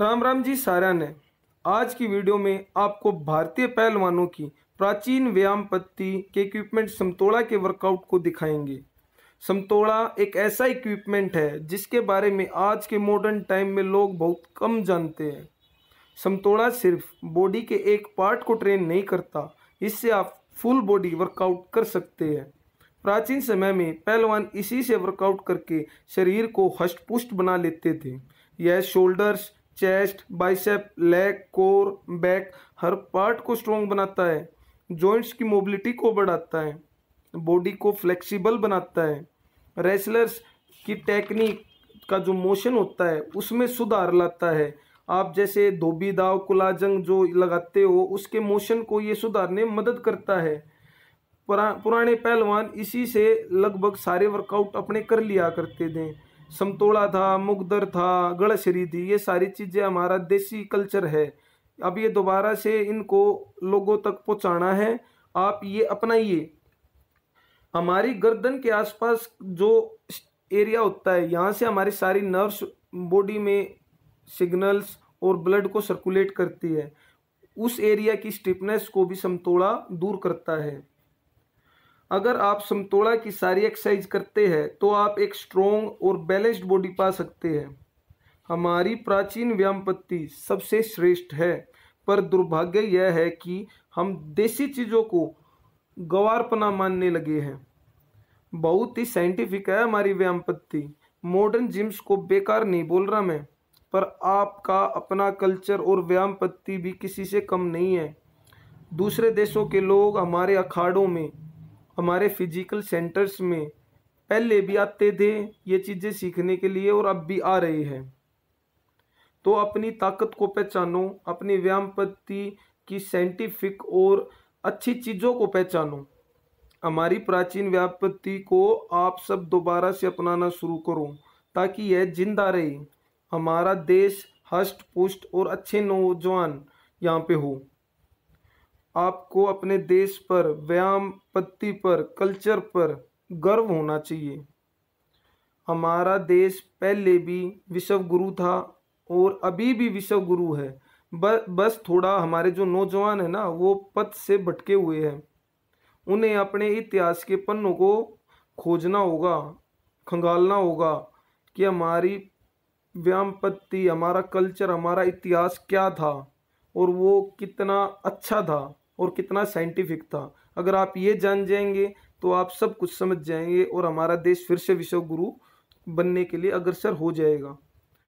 राम राम जी सारा ने आज की वीडियो में आपको भारतीय पहलवानों की प्राचीन व्यायाम पत्ती के इक्विपमेंट समतोड़ा के वर्कआउट को दिखाएंगे समतोड़ा एक ऐसा इक्विपमेंट है जिसके बारे में आज के मॉडर्न टाइम में लोग बहुत कम जानते हैं समतोड़ा सिर्फ बॉडी के एक पार्ट को ट्रेन नहीं करता इससे आप फुल बॉडी वर्कआउट कर सकते हैं प्राचीन समय में पहलवान इसी से वर्कआउट करके शरीर को हष्ट पुष्ट बना लेते थे यह shoulders chest bicep leg core back हर पार्ट को स्ट्रॉन्ग बनाता है जॉइंट्स की मोबिलिटी को बढ़ाता है बॉडी को फ्लेक्सिबल बनाता है रेसलर्स की टेक्निक का जो मोशन होता है उसमें सुधार लाता है आप जैसे धोबी दाव कुलाजंग जो लगाते हो उसके मोशन को ये सुधारने मदद करता है पुरा, पुराने पहलवान इसी से लगभग सारे वर्कआउट अपने कर लिया करते थे समतोड़ा था मुगदर था गड़शरी थी ये सारी चीज़ें हमारा देसी कल्चर है अब ये दोबारा से इनको लोगों तक पहुंचाना है आप ये अपनाइए हमारी गर्दन के आसपास जो एरिया होता है यहाँ से हमारी सारी नर्व्स बॉडी में सिग्नल्स और ब्लड को सर्कुलेट करती है उस एरिया की स्टिफनेस को भी समतोड़ा दूर करता है अगर आप समतोला की सारी एक्सरसाइज करते हैं तो आप एक स्ट्रॉन्ग और बैलेंस्ड बॉडी पा सकते हैं हमारी प्राचीन व्यामपत्ति सबसे श्रेष्ठ है पर दुर्भाग्य यह है कि हम देसी चीज़ों को गवारपना मानने लगे हैं बहुत ही साइंटिफिक है हमारी व्यामपत्ति मॉडर्न जिम्स को बेकार नहीं बोल रहा मैं पर आपका अपना कल्चर और व्यायाम भी किसी से कम नहीं है दूसरे देशों के लोग हमारे अखाड़ों में हमारे फिजिकल सेंटर्स में पहले भी आते थे ये चीज़ें सीखने के लिए और अब भी आ रहे हैं तो अपनी ताकत को पहचानो अपनी व्यायाम की साइंटिफिक और अच्छी चीज़ों को पहचानो हमारी प्राचीन व्यापत्ति को आप सब दोबारा से अपनाना शुरू करो ताकि यह जिंदा रहे हमारा देश हष्ट पुष्ट और अच्छे नौजवान यहाँ पे हो आपको अपने देश पर व्यायाम पत्ति पर कल्चर पर गर्व होना चाहिए हमारा देश पहले भी विश्व गुरु था और अभी भी विश्व गुरु है बस थोड़ा हमारे जो नौजवान है ना वो पथ से भटके हुए हैं उन्हें अपने इतिहास के पन्नों को खोजना होगा खंगालना होगा कि हमारी व्यामपत्ति हमारा कल्चर हमारा इतिहास क्या था और वो कितना अच्छा था और कितना साइंटिफिक था अगर आप ये जान जाएंगे तो आप सब कुछ समझ जाएंगे और हमारा देश फिर से विश्व गुरु बनने के लिए अग्रसर हो जाएगा